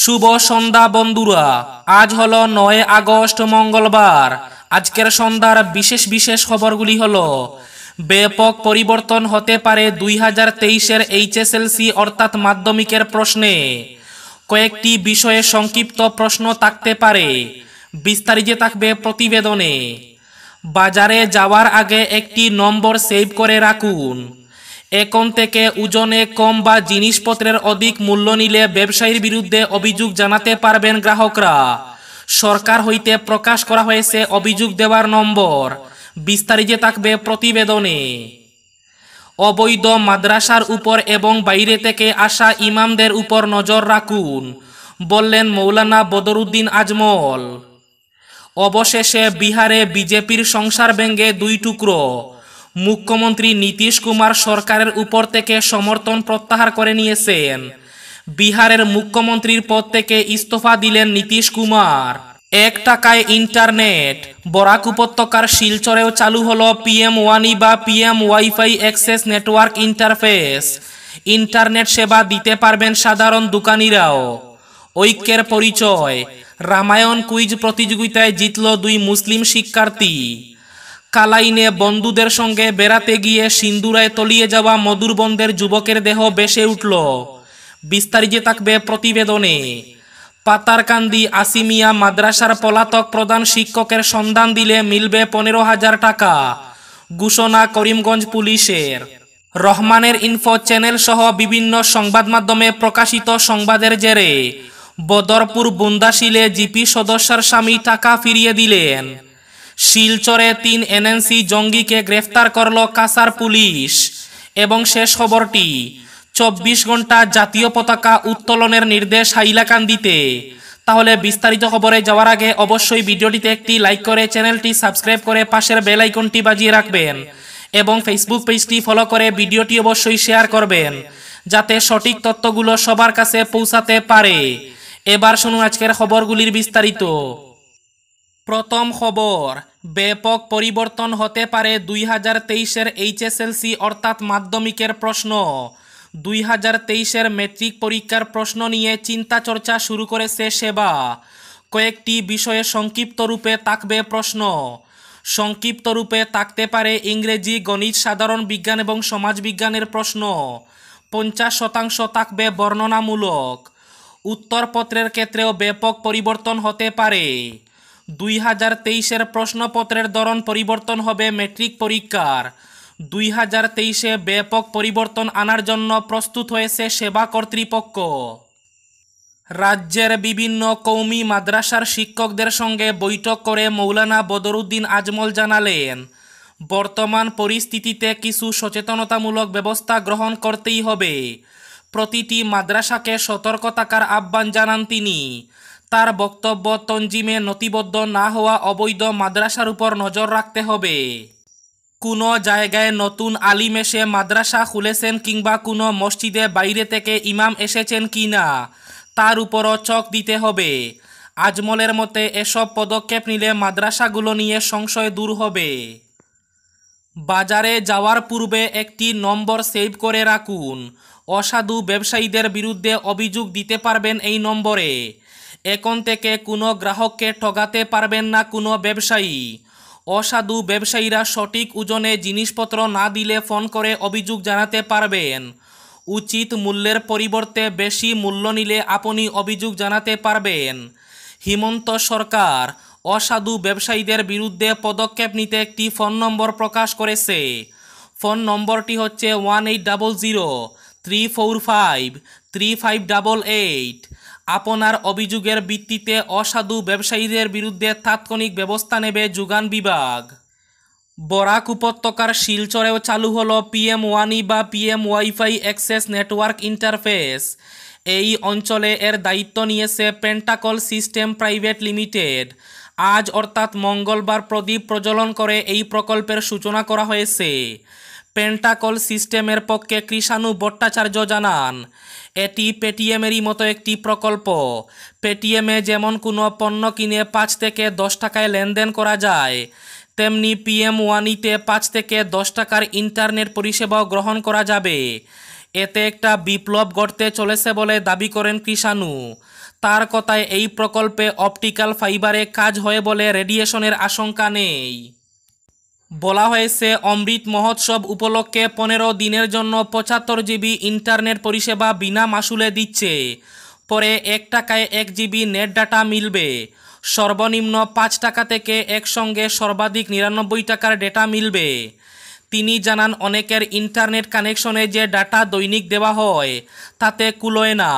শুভ সন্ধ্যা বন্ধুরা আজ হলো নয় আগস্ট মঙ্গলবার আজকের সন্ধ্যার বিশেষ বিশেষ খবরগুলি হল ব্যাপক পরিবর্তন হতে পারে দুই হাজার তেইশের এইচএসএলসি অর্থাৎ মাধ্যমিকের প্রশ্নে কয়েকটি বিষয়ে সংক্ষিপ্ত প্রশ্ন থাকতে পারে বিস্তারিত থাকবে প্রতিবেদনে বাজারে যাওয়ার আগে একটি নম্বর সেভ করে রাখুন এখন থেকে ওজনে কম বা জিনিসপত্রের অধিক মূল্য নিলে ব্যবসায়ীর বিরুদ্ধে অভিযোগ জানাতে পারবেন গ্রাহকরা সরকার হইতে প্রকাশ করা হয়েছে অভিযোগ দেওয়ার নম্বর বিস্তারিত থাকবে প্রতিবেদনে অবৈধ মাদ্রাসার উপর এবং বাইরে থেকে আসা ইমামদের উপর নজর রাখুন বললেন মৌলানা বদরুদ্দিন আজমল অবশেষে বিহারে বিজেপির সংসার ব্যঙ্গে দুই টুকরো মুখ্যমন্ত্রী নীতিশ কুমার সরকারের উপর থেকে সমর্থন প্রত্যাহার করে নিয়েছেন বিহারের মুখ্যমন্ত্রীর পদ থেকে ইস্তফা দিলেন নীতিশ কুমার এক টাকায় ইন্টারনেট বরাক উপত্যকার শিলচরেও চালু পি পিএম ওয়ানি বা PM wifi access network interface internet সেবা দিতে পারবেন সাধারণ দোকানিরাও ঐক্যের পরিচয় রামায়ণ কুইজ প্রতিযোগিতায় জিতল দুই মুসলিম শিক্ষার্থী কালাইনে বন্ধুদের সঙ্গে বেড়াতে গিয়ে সিন্দুরায় তলিয়ে যাওয়া মধুরবন্দের যুবকের দেহ বেসে উঠল বিস্তারিত থাকবে প্রতিবেদনে পাতারকান্দি আসিমিয়া মাদ্রাসার পলাতক প্রধান শিক্ষকের সন্ধান দিলে মিলবে পনেরো হাজার টাকা ঘোষণা করিমগঞ্জ পুলিশের রহমানের ইনফো চ্যানেল সহ বিভিন্ন সংবাদ মাধ্যমে প্রকাশিত সংবাদের জেরে বদরপুর বুন্দাশিলে জিপি সদস্যার স্বামী টাকা ফিরিয়ে দিলেন শিলচরে তিন এনএনসি জঙ্গিকে গ্রেফতার করল কাসার পুলিশ এবং শেষ খবরটি চব্বিশ ঘন্টা জাতীয় পতাকা উত্তোলনের নির্দেশ হাইলাকান্দিতে তাহলে বিস্তারিত খবরে যাওয়ার আগে অবশ্যই ভিডিওটিতে একটি লাইক করে চ্যানেলটি সাবস্ক্রাইব করে পাশের বেল আইকনটি বাজিয়ে রাখবেন এবং ফেসবুক পেজটি ফলো করে ভিডিওটি অবশ্যই শেয়ার করবেন যাতে সঠিক তথ্যগুলো সবার কাছে পৌঁছাতে পারে এবার শুনুন আজকের খবরগুলির বিস্তারিত প্রথম খবর ব্যাপক পরিবর্তন হতে পারে দুই হাজার তেইশের এইচএসএলসি অর্থাৎ মাধ্যমিকের প্রশ্ন দুই হাজার তেইশের মেট্রিক পরীক্ষার প্রশ্ন নিয়ে চিন্তা চর্চা শুরু করেছে সেবা কয়েকটি বিষয়ে সংক্ষিপ্ত রূপে তাকবে প্রশ্ন সংক্ষিপ্ত রূপে থাকতে পারে ইংরেজি গণিত সাধারণ বিজ্ঞান এবং সমাজবিজ্ঞানের প্রশ্ন পঞ্চাশ শতাংশ তাকবে বর্ণনামূলক উত্তরপত্রের ক্ষেত্রেও ব্যাপক পরিবর্তন হতে পারে দুই হাজার তেইশের প্রশ্নপত্রের ধরন পরিবর্তন হবে মেট্রিক পরীক্ষার দুই হাজার তেইশে ব্যাপক পরিবর্তন আনার জন্য প্রস্তুত হয়েছে সেবা কর্তৃপক্ষ রাজ্যের বিভিন্ন কৌমি মাদ্রাসার শিক্ষকদের সঙ্গে বৈঠক করে মৌলানা বদরুদ্দিন আজমল জানালেন বর্তমান পরিস্থিতিতে কিছু সচেতনতামূলক ব্যবস্থা গ্রহণ করতেই হবে প্রতিটি মাদ্রাসাকে সতর্ক থাকার আহ্বান জানান তিনি তার বক্তব্য তঞ্জিমে নথিবদ্ধ না হওয়া অবৈধ মাদ্রাসার উপর নজর রাখতে হবে কোনো জায়গায় নতুন আলিম এসে মাদ্রাসা খুলেছেন কিংবা কোনো মসজিদে বাইরে থেকে ইমাম এসেছেন কি না তার উপরও চক দিতে হবে আজমলের মতে এসব পদক্ষেপ নিলে মাদ্রাসাগুলো নিয়ে সংশয় দূর হবে বাজারে যাওয়ার পূর্বে একটি নম্বর সেভ করে রাখুন অসাধু ব্যবসায়ীদের বিরুদ্ধে অভিযোগ দিতে পারবেন এই নম্বরে এখন থেকে কোনো গ্রাহককে ঠগাতে পারবেন না কোনো ব্যবসায়ী অসাধু ব্যবসায়ীরা সঠিক ওজনে জিনিসপত্র না দিলে ফোন করে অভিযোগ জানাতে পারবেন উচিত মূল্যের পরিবর্তে বেশি মূল্য নিলে আপনি অভিযোগ জানাতে পারবেন হিমন্ত সরকার অসাধু ব্যবসায়ীদের বিরুদ্ধে পদক্ষেপ নিতে একটি ফোন নম্বর প্রকাশ করেছে ফোন নম্বরটি হচ্ছে one eight double zero three four five three five double eight আপনার অভিযোগের ভিত্তিতে অসাধু ব্যবসায়ীদের বিরুদ্ধে তাৎক্ষণিক ব্যবস্থা নেবে যোগান বিভাগ বরাক উপত্যকার শিলচরেও চালু হল পিএম ওয়ানি বা PM wifi access network interface এই অঞ্চলে এর দায়িত্ব নিয়েছে পেন্টাকল সিস্টেম প্রাইভেট লিমিটেড আজ অর্থাৎ মঙ্গলবার প্রদীপ প্রজ্বলন করে এই প্রকল্পের সূচনা করা হয়েছে পেন্টাকল সিস্টেমের পক্ষে কৃষাণু ভট্টাচার্য জানান এটি পেটিএমেরই মতো একটি প্রকল্প পেটিএমে যেমন কোনো পণ্য কিনে পাঁচ থেকে দশ টাকায় লেনদেন করা যায় তেমনি পিএম ওয়ানিতে পাঁচ থেকে দশ টাকার ইন্টারনেট পরিষেবাও গ্রহণ করা যাবে এতে একটা বিপ্লব গড়তে চলেছে বলে দাবি করেন কৃষাণু তার কথায় এই প্রকল্পে অপটিক্যাল ফাইবারে কাজ হয় বলে রেডিয়েশনের আশঙ্কা নেই বলা হয়েছে অমৃত মহোৎসব উপলক্ষে পনেরো দিনের জন্য পঁচাত্তর জিবি ইন্টারনেট পরিষেবা বিনা মাসুলে দিচ্ছে পরে এক টাকায় এক জিবি নেট ডাটা মিলবে সর্বনিম্ন পাঁচ টাকা থেকে একসঙ্গে সর্বাধিক নিরানব্বই টাকার ডেটা মিলবে তিনি জানান অনেকের ইন্টারনেট কানেকশনে যে ডাটা দৈনিক দেওয়া হয় তাতে কুলোয় না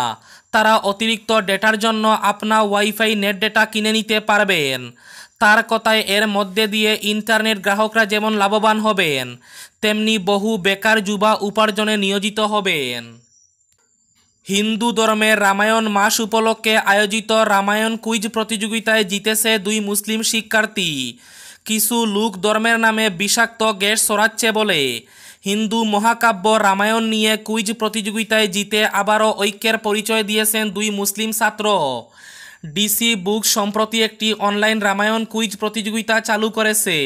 তারা অতিরিক্ত ডেটার জন্য আপনা ওয়াইফাই নেট ডেটা কিনে নিতে পারবেন তার কথায় এর মধ্যে দিয়ে ইন্টারনেট গ্রাহকরা যেমন লাভবান হবেন তেমনি বহু বেকার যুবা উপার্জনে নিয়োজিত হবেন হিন্দু ধর্মের রামায়ণ মাস উপলক্ষে আয়োজিত রামায়ণ কুইজ প্রতিযোগিতায় জিতেছে দুই মুসলিম শিক্ষার্থী কিছু লোক ধর্মের নামে বিষাক্ত গ্যাস সরাচ্ছে বলে হিন্দু মহাকাব্য রামায়ণ নিয়ে কুইজ প্রতিযোগিতায় জিতে আবারও ঐক্যের পরিচয় দিয়েছেন দুই মুসলিম ছাত্র ডিসি বুক সম্প্রতি একটি অনলাইন রামায়ণ কুইজ প্রতিযোগিতা চালু করেছে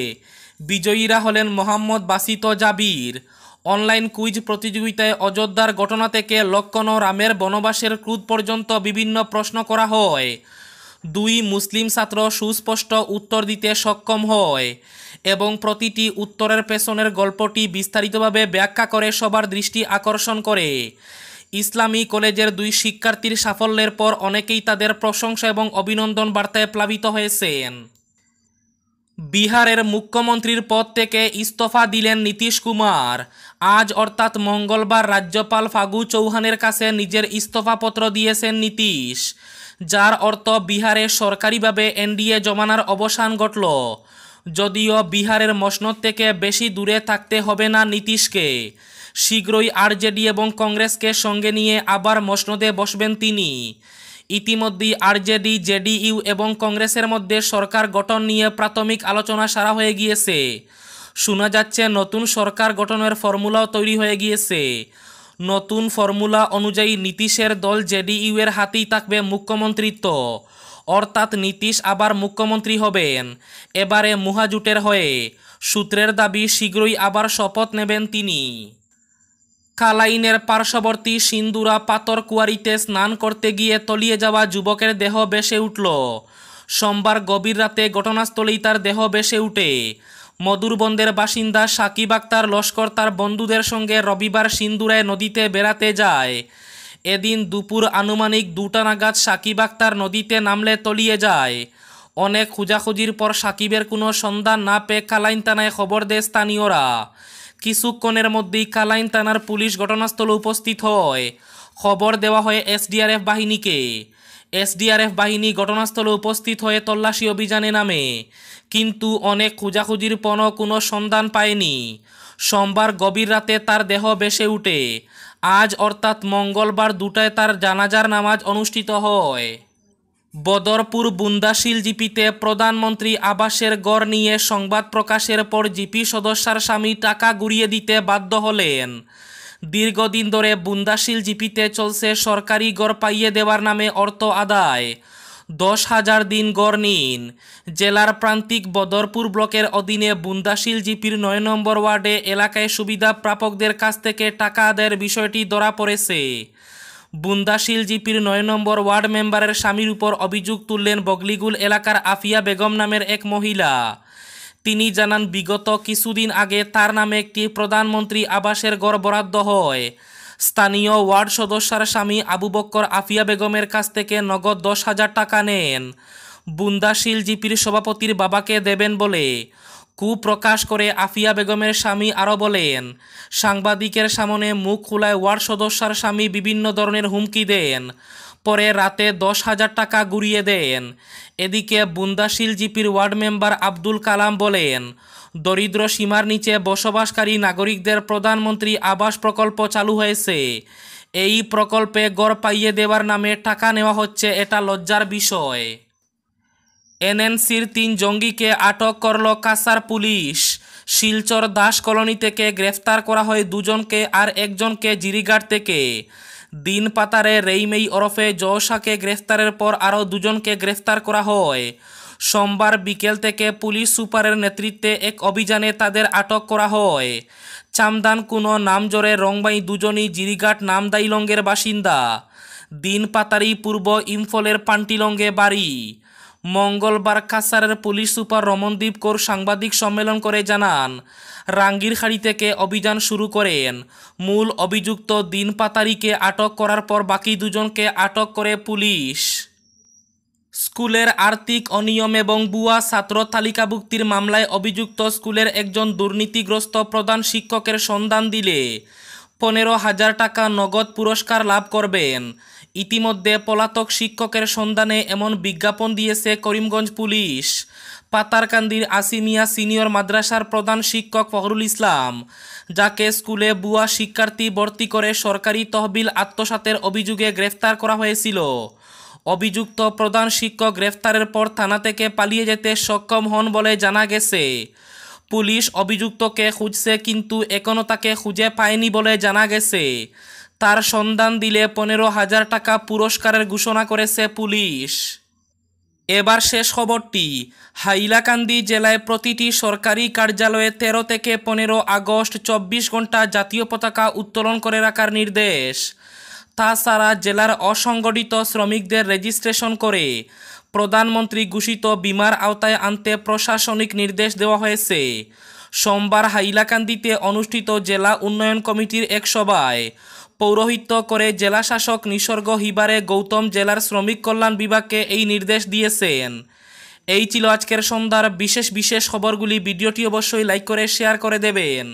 বিজয়ীরা হলেন মোহাম্মদ বাসিত জাবির অনলাইন কুইজ প্রতিযোগিতায় অযোধ্যার ঘটনা থেকে লক্ষণ রামের বনবাসের ক্রুদ পর্যন্ত বিভিন্ন প্রশ্ন করা হয় দুই মুসলিম ছাত্র সুস্পষ্ট উত্তর দিতে সক্ষম হয় এবং প্রতিটি উত্তরের পেছনের গল্পটি বিস্তারিতভাবে ব্যাখ্যা করে সবার দৃষ্টি আকর্ষণ করে ইসলামী কলেজের দুই শিক্ষার্থীর সাফল্যের পর অনেকেই তাদের প্রশংসা এবং অভিনন্দন বার্তায় প্লাবিত হয়েছেন বিহারের মুখ্যমন্ত্রীর পদ থেকে ইস্তফা দিলেন নীতিশ কুমার আজ অর্থাৎ মঙ্গলবার রাজ্যপাল ফাগু চৌহানের কাছে নিজের ইস্তফাপত্র দিয়েছেন নীতিশ যার অর্থ বিহারে সরকারিভাবে এনডিএ জমানার অবসান ঘটল যদিও বিহারের মসনদ থেকে বেশি দূরে থাকতে হবে না নীতিশকে শীঘ্রই আরজেডি এবং কংগ্রেসকে সঙ্গে নিয়ে আবার মসনদে বসবেন তিনি ইতিমধ্যেই আরজেডি জেডিইউ এবং কংগ্রেসের মধ্যে সরকার গঠন নিয়ে প্রাথমিক আলোচনা সারা হয়ে গিয়েছে শোনা যাচ্ছে নতুন সরকার গঠনের ফর্মুলাও তৈরি হয়ে গিয়েছে নতুন ফর্মুলা অনুযায়ী নীতিশের দল জেডিইউ এর হাতেই থাকবে মুখ্যমন্ত্রিত্ব অর্থাৎ নীতিশ আবার মুখ্যমন্ত্রী হবেন এবারে মুহাজুটের হয়ে সূত্রের দাবি শীঘ্রই আবার শপথ নেবেন তিনি কালাইনের পার্শ্ববর্তী সিন্দুরা পাতর কুয়ারিতে স্নান করতে গিয়ে তলিয়ে যাওয়া যুবকের দেহ বেসে উঠল সোমবার গভীর রাতে ঘটনাস্থলেই তার দেহ বেসে উঠে মধুরবন্দের বাসিন্দা সাকিব আক্তার লস্কর তার বন্ধুদের সঙ্গে রবিবার সিন্দুরায় নদীতে বেড়াতে যায় এদিন দুপুর আনুমানিক দুটা নাগাদ সাকিব আক্তার নদীতে নামলে তলিয়ে যায় অনেক খোঁজাখুঁজির পর সাকিবের কোনো সন্ধান না পেয়ে কালাইন থানায় খবর দেয় স্থানীয়রা কিছুক্ষণের মধ্যেই কালাইন থানার পুলিশ ঘটনাস্থলে উপস্থিত হয় খবর দেওয়া হয় এসডিআরএফ বাহিনীকে এসডিআরএফ বাহিনী ঘটনাস্থলে উপস্থিত হয়ে তল্লাশি অভিযানে নামে কিন্তু অনেক খোঁজাখুঁজির পণ কোনো সন্ধান পায়নি সোমবার গভীর রাতে তার দেহ বেসে উঠে আজ অর্থাৎ মঙ্গলবার দুটায় তার জানাজার নামাজ অনুষ্ঠিত হয় বদরপুর বুন্দা শিলজিপিতে প্রধানমন্ত্রী আবাসের গড় নিয়ে সংবাদ প্রকাশের পর জিপি সদস্যার স্বামী টাকা গুড়িয়ে দিতে বাধ্য হলেন দীর্ঘদিন ধরে বুন্দাশিল জিপিতে চলছে সরকারি গড় পাইয়ে দেওয়ার নামে অর্থ আদায় দশ হাজার দিন গড় নিন জেলার প্রান্তিক বদরপুর ব্লকের অধীনে বুন্দাশিল জিপির নয় নম্বর ওয়ার্ডে এলাকায় সুবিধা প্রাপকদের কাছ থেকে টাকা আদায়ের বিষয়টি ধরা পড়েছে বুন্দাশিলজিপির নয় নম্বর ওয়ার্ড মেম্বারের স্বামীর উপর অভিযোগ তুললেন বগলিগুল এলাকার আফিয়া বেগম নামের এক মহিলা তিনি জানান বিগত কিছুদিন আগে তার নামে একটি প্রধানমন্ত্রী আবাসের গড় বরাদ্দ হয় স্থানীয় ওয়ার্ড সদস্যার স্বামী আবু বক্কর আফিয়া বেগমের কাছ থেকে নগদ দশ হাজার টাকা নেন বুন্দা জিপির সভাপতির বাবাকে দেবেন বলে কুপ্রকাশ করে আফিয়া বেগমের স্বামী আরও বলেন সাংবাদিকের সামনে মুখ খোলায় ওয়ার্ড সদস্যার স্বামী বিভিন্ন ধরনের হুমকি দেন পরে রাতে দশ হাজার টাকা গুড়িয়ে দেন এদিকে বুন্দাশিল জিপির ওয়ার্ড মেম্বার আব্দুল কালাম বলেন দরিদ্র সীমার নিচে বসবাসকারী নাগরিকদের প্রধানমন্ত্রী আবাস প্রকল্প চালু হয়েছে এই প্রকল্পে গড় পাইয়ে দেওয়ার নামে টাকা নেওয়া হচ্ছে এটা লজ্জার বিষয় এনএনসির তিন জঙ্গিকে আটক করল কাসার পুলিশ শিলচর দাস কলোনি থেকে গ্রেফতার করা হয় দুজনকে আর একজনকে জিরিঘাট থেকে দিন পাতারে রেইমেই ওরফে জওসাকে গ্রেফতারের পর আরও দুজনকে গ্রেফতার করা হয় সোমবার বিকেল থেকে পুলিশ সুপারের নেতৃত্বে এক অভিযানে তাদের আটক করা হয় চামদান কুনো নামজোরে রংবাই দুজনই জিরিঘাট নামদাইলঙ্গের বাসিন্দা দিন পাতারি পূর্ব ইম্ফলের পান্টিলঙ্গে বাড়ি মঙ্গলবার কাছারের পুলিশ সুপার রমনদীপ কৌর সাংবাদিক সম্মেলন করে জানান রাঙ্গিরখাড়ি থেকে অভিযান শুরু করেন মূল অভিযুক্ত দিন পাতারিকে আটক করার পর বাকি দুজনকে আটক করে পুলিশ স্কুলের আর্থিক অনিয়ম এবং বুয়া ছাত্র তালিকাভুক্তির মামলায় অভিযুক্ত স্কুলের একজন দুর্নীতিগ্রস্ত প্রধান শিক্ষকের সন্ধান দিলে পনেরো হাজার টাকা নগদ পুরস্কার লাভ করবেন ইতিমধ্যে পলাতক শিক্ষকের সন্ধানে এমন বিজ্ঞাপন দিয়েছে করিমগঞ্জ পুলিশ পাতারকান্দির আসিমিয়া সিনিয়র মাদ্রাসার প্রধান শিক্ষক ফখরুল ইসলাম যাকে স্কুলে বুয়া শিক্ষার্থী ভর্তি করে সরকারি তহবিল আত্মসাতের অভিযোগে গ্রেফতার করা হয়েছিল অভিযুক্ত প্রধান শিক্ষক গ্রেফতারের পর থানা থেকে পালিয়ে যেতে সক্ষম হন বলে জানা গেছে পুলিশ অভিযুক্তকে খুঁজছে কিন্তু এখনও তাকে খুঁজে পায়নি বলে জানা গেছে তার সন্ধান দিলে পনেরো হাজার টাকা পুরস্কারের ঘোষণা করেছে পুলিশ এবার শেষ খবরটি হাইলাকান্দি জেলায় প্রতিটি সরকারি কার্যালয়ে ১৩ থেকে পনেরো আগস্ট চব্বিশ ঘন্টা জাতীয় পতাকা উত্তোলন করে রাখার নির্দেশ তাছাড়া জেলার অসংগঠিত শ্রমিকদের রেজিস্ট্রেশন করে প্রধানমন্ত্রী ঘোষিত বিমার আওতায় আনতে প্রশাসনিক নির্দেশ দেওয়া হয়েছে সোমবার হাইলাকান্দিতে অনুষ্ঠিত জেলা উন্নয়ন কমিটির এক সভায় পৌরোহিত্য করে জেলা শাসক নিসর্গ হিবারে গৌতম জেলার শ্রমিক কল্যাণ বিভাগকে এই নির্দেশ দিয়েছেন এই ছিল আজকের সন্ধ্যার বিশেষ বিশেষ খবরগুলি ভিডিওটি অবশ্যই লাইক করে শেয়ার করে দেবেন